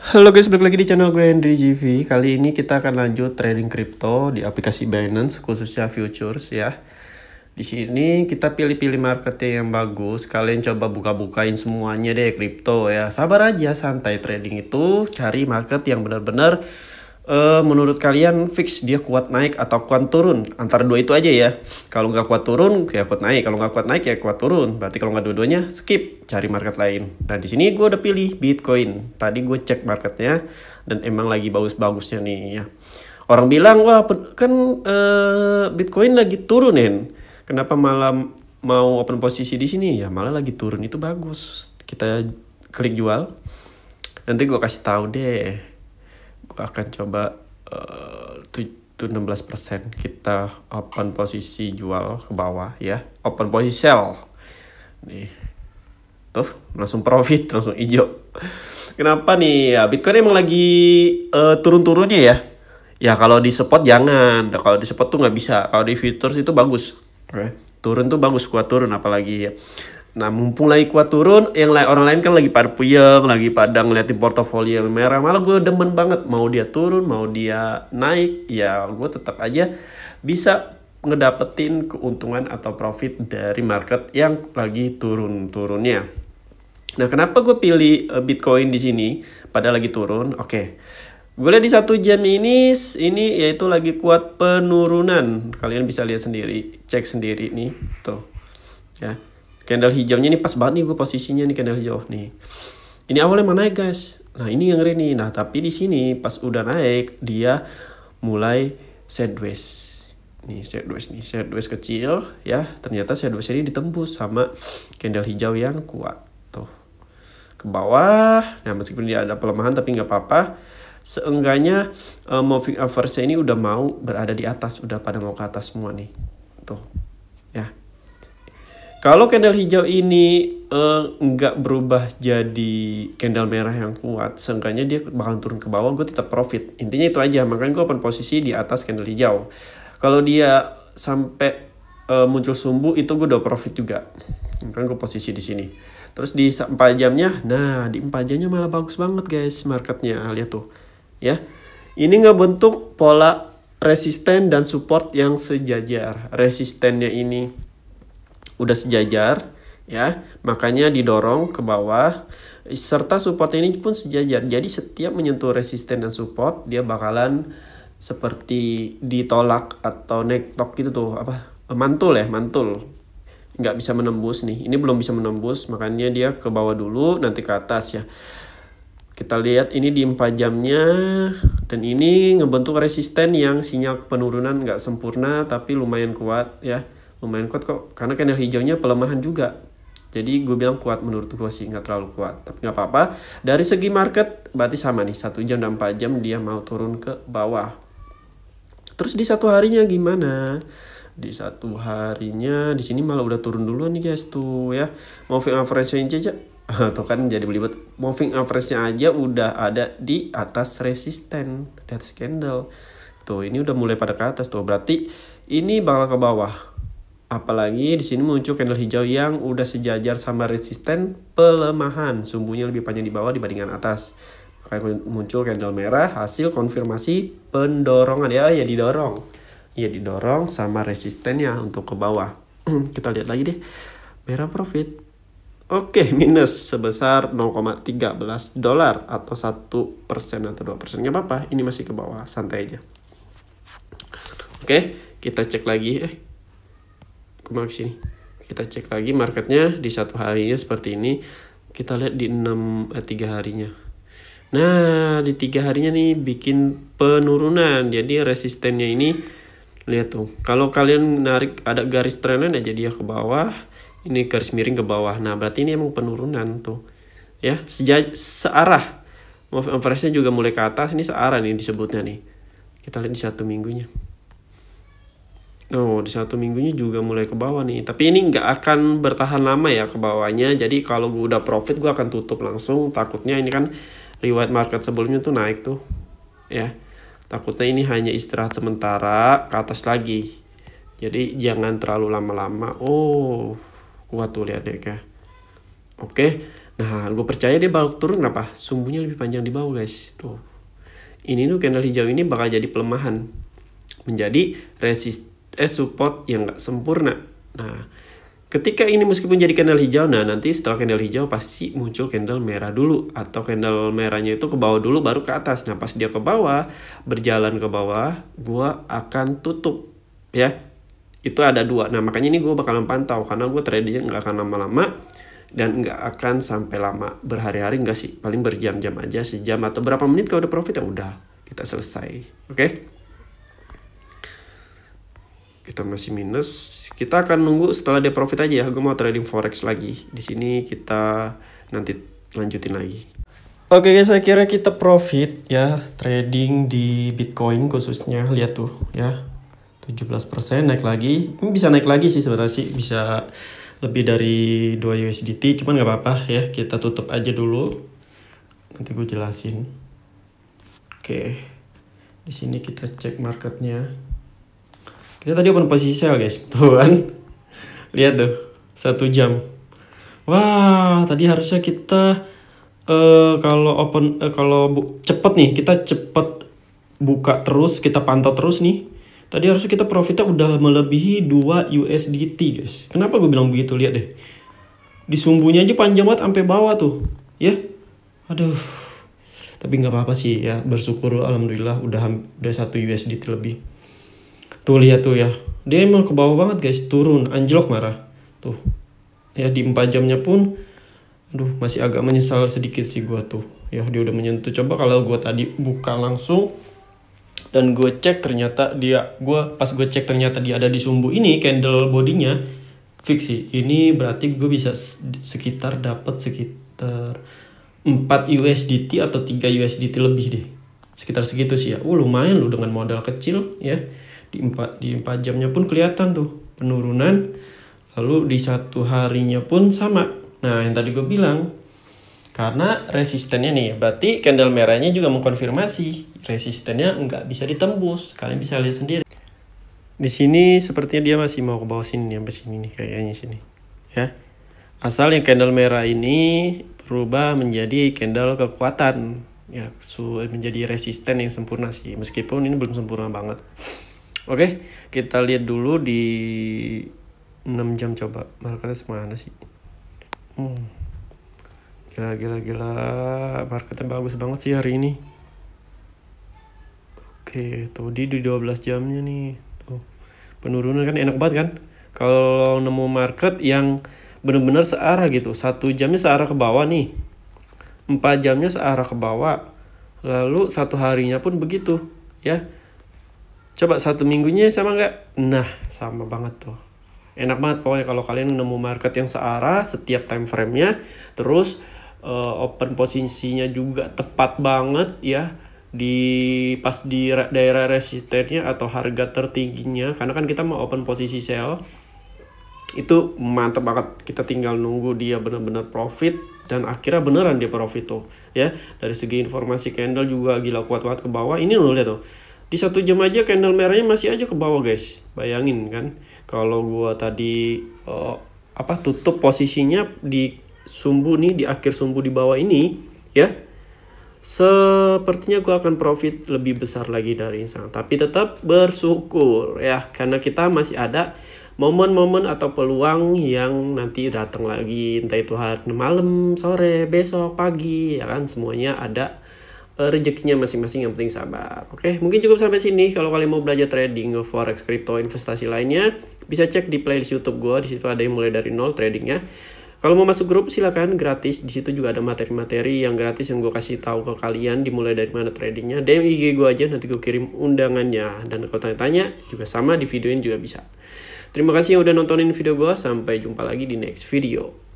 Halo guys, balik lagi di channel gue Henry GV. Kali ini kita akan lanjut trading crypto di aplikasi Binance khususnya futures ya. Di sini kita pilih-pilih market yang bagus. Kalian coba buka-bukain semuanya deh crypto ya. Sabar aja, santai trading itu cari market yang benar-benar uh, menurut kalian fix dia kuat naik atau kuat turun antara dua itu aja ya kalau nggak kuat turun ya kuat naik kalau nggak kuat naik ya kuat turun berarti kalau nggak dua-duanya skip cari market lain nah di sini gue udah pilih Bitcoin tadi gue cek marketnya dan emang lagi bagus-bagusnya nih ya orang bilang wah kan uh, Bitcoin lagi turunin kenapa malam mau open posisi di sini ya malah lagi turun itu bagus kita klik jual nanti gue kasih tahu deh akan coba uh, persen kita open posisi jual ke bawah ya open posisi sell nih tuh langsung profit langsung hijau kenapa nih ya Bitcoin emang lagi uh, turun-turunnya ya ya kalau di spot jangan kalau di spot tuh nggak bisa kalau di futures itu bagus okay. turun tuh bagus kuat turun apalagi ya. Nah mumpung lagi kuat turun, yang lain orang lain kan lagi pada puyeng, lagi pada ngeliatin portofolio yang merah. Malah gue demen banget, mau dia turun, mau dia naik, ya gue tetap aja bisa ngedapetin keuntungan atau profit dari market yang lagi turun-turunnya. Nah kenapa gue pilih eh, Bitcoin di sini pada lagi turun? Oke, okay. gue lihat di satu jam ini, ini yaitu lagi kuat penurunan. Kalian bisa lihat sendiri, cek sendiri nih, tuh, ya candle hijaunya ini pas banget nih gue posisinya nih candle hijau nih ini awalnya mana naik guys nah ini yang ngeri nah tapi di sini pas udah naik dia mulai sideways nih sideways nih sideways kecil ya ternyata sideways ini ditembus sama candle hijau yang kuat tuh ke bawah nah meskipun dia ada pelemahan tapi nggak apa-apa seenggaknya uh, moving average ini udah mau berada di atas udah pada mau ke atas semua nih tuh kalau candle hijau ini eh, nggak eh, berubah jadi candle merah yang kuat, seenggaknya dia bakal turun ke bawah, gue tetap profit. Intinya itu aja, makanya gue open posisi di atas candle hijau. Kalau dia sampai eh, muncul sumbu, itu gue udah profit juga. Makanya gue posisi di sini. Terus di 4 jamnya, nah di 4 jamnya malah bagus banget guys marketnya, ah, lihat tuh. Ya, ini nggak bentuk pola resisten dan support yang sejajar. Resistennya ini udah sejajar ya makanya didorong ke bawah serta support ini pun sejajar jadi setiap menyentuh resisten dan support dia bakalan seperti ditolak atau naik nektok gitu tuh apa mantul ya mantul nggak bisa menembus nih ini belum bisa menembus makanya dia ke bawah dulu nanti ke atas ya kita lihat ini di 4 jamnya dan ini ngebentuk resisten yang sinyal penurunan nggak sempurna tapi lumayan kuat ya lumayan kuat kok karena candle hijaunya pelemahan juga jadi gue bilang kuat menurut gue sih nggak terlalu kuat tapi nggak apa-apa dari segi market berarti sama nih satu jam dan 4 jam dia mau turun ke bawah terus di satu harinya gimana di satu harinya di sini malah udah turun duluan nih guys tuh ya moving average nya aja atau kan jadi belibet moving average nya aja udah ada di atas resisten dari atas candle tuh ini udah mulai pada ke atas tuh berarti ini bakal ke bawah Apalagi di sini muncul candle hijau yang udah sejajar sama resisten pelemahan, sumbunya lebih panjang di bawah dibandingkan atas. Makanya muncul candle merah hasil konfirmasi pendorongan ya, ya didorong. Ya didorong sama resistennya untuk ke bawah. Kita lihat lagi deh. Merah profit. Oke, minus sebesar 0,13 dolar atau 1 persen atau 2 persen. apa-apa, ini masih ke bawah, santai aja. Oke, kita cek lagi. Eh, berkembang ke sini kita cek lagi marketnya di satu harinya seperti ini kita lihat di enam eh, 3 harinya nah di tiga harinya nih bikin penurunan jadi resistennya ini lihat tuh kalau kalian narik ada garis trendline aja nah, dia ke bawah ini garis miring ke bawah nah berarti ini emang penurunan tuh ya sejak searah move average juga mulai ke atas ini searah nih disebutnya nih kita lihat di satu minggunya Oh, di satu minggunya juga mulai ke bawah nih. Tapi ini nggak akan bertahan lama ya ke bawahnya. Jadi kalau gue udah profit, gue akan tutup langsung. Takutnya ini kan reward market sebelumnya tuh naik tuh. Ya, takutnya ini hanya istirahat sementara ke atas lagi. Jadi jangan terlalu lama-lama. Oh, kuat tuh lihat ya. Oke, nah gue percaya dia balik turun apa? Sumbunya lebih panjang di bawah guys. Tuh, ini tuh candle hijau ini bakal jadi pelemahan menjadi resist eh support yang gak sempurna. Nah, ketika ini meskipun jadi candle hijau, nah nanti setelah candle hijau pasti muncul candle merah dulu atau candle merahnya itu ke bawah dulu baru ke atas. Nah, pas dia ke bawah, berjalan ke bawah, gue akan tutup ya. Itu ada dua. Nah, makanya ini gue bakalan pantau karena gue tradingnya nggak akan lama-lama dan nggak akan sampai lama berhari-hari nggak sih paling berjam-jam aja sejam atau berapa menit kalau udah profit ya udah kita selesai oke okay? kita masih minus kita akan nunggu setelah dia profit aja ya gue mau trading forex lagi di sini kita nanti lanjutin lagi oke okay guys kira kita profit ya trading di bitcoin khususnya lihat tuh ya 17% naik lagi ini bisa naik lagi sih sebenarnya sih bisa lebih dari 2 USDT cuman nggak apa-apa ya kita tutup aja dulu nanti gue jelasin oke di sini kita cek marketnya kita tadi open posisi sale guys, tuh kan. Lihat tuh, satu jam. Wah, tadi harusnya kita uh, kalau open uh, kalau bu cepet nih, kita cepet buka terus, kita pantau terus nih. Tadi harusnya kita profitnya udah melebihi 2 USDT guys. Kenapa gue bilang begitu? Lihat deh. Di sumbunya aja panjang banget sampai bawah tuh. Ya. Aduh tapi nggak apa-apa sih ya bersyukur alhamdulillah udah udah satu USDT lebih Tuh lihat tuh ya. Dia emang ke bawah banget guys, turun, anjlok marah. Tuh. Ya di 4 jamnya pun aduh masih agak menyesal sedikit sih gua tuh. Ya dia udah menyentuh. Coba kalau gua tadi buka langsung dan gue cek ternyata dia gua pas gue cek ternyata dia ada di sumbu ini candle bodinya fix sih. Ini berarti gue bisa sekitar dapat sekitar 4 USDT atau 3 USDT lebih deh sekitar segitu sih ya. Uh, lumayan lu dengan modal kecil ya di empat di empat jamnya pun kelihatan tuh penurunan lalu di satu harinya pun sama nah yang tadi gue bilang karena resistennya nih berarti candle merahnya juga mengkonfirmasi resistennya nggak bisa ditembus kalian bisa lihat sendiri di sini sepertinya dia masih mau ke bawah sini sampai sini nih kayaknya sini ya asal yang candle merah ini berubah menjadi candle kekuatan ya menjadi resisten yang sempurna sih meskipun ini belum sempurna banget Oke, kita lihat dulu di 6 jam coba. Marketnya semuanya sih? Hmm. Gila, gila, gila. Marketnya bagus banget sih hari ini. Oke, tuh di, di 12 jamnya nih. Tuh. Penurunan kan enak banget kan? Kalau nemu market yang benar-benar searah gitu. Satu jamnya searah ke bawah nih. Empat jamnya searah ke bawah. Lalu satu harinya pun begitu. Ya, Coba satu minggunya sama nggak? Nah, sama banget tuh. Enak banget pokoknya kalau kalian nemu market yang searah setiap time frame-nya, terus uh, open posisinya juga tepat banget ya di pas di daerah resistennya atau harga tertingginya karena kan kita mau open posisi sell itu mantep banget kita tinggal nunggu dia benar-benar profit dan akhirnya beneran dia profit tuh ya dari segi informasi candle juga gila kuat kuat ke bawah ini lo lihat tuh di satu jam aja candle merahnya masih aja ke bawah guys bayangin kan kalau gua tadi uh, apa tutup posisinya di sumbu nih di akhir sumbu di bawah ini ya sepertinya gua akan profit lebih besar lagi dari insang tapi tetap bersyukur ya karena kita masih ada momen-momen atau peluang yang nanti datang lagi entah itu hari malam sore besok pagi ya kan semuanya ada Eh, rezekinya masing-masing yang penting sabar. Oke, mungkin cukup sampai sini. Kalau kalian mau belajar trading, forex, crypto, investasi lainnya, bisa cek di playlist YouTube gue. Di situ ada yang mulai dari nol tradingnya. Kalau mau masuk grup silakan gratis. Di situ juga ada materi-materi yang gratis yang gue kasih tahu ke kalian dimulai dari mana tradingnya. DM IG gue aja nanti gue kirim undangannya dan kalau tanya-tanya juga sama di videoin juga bisa. Terima kasih yang udah nontonin video gue. Sampai jumpa lagi di next video.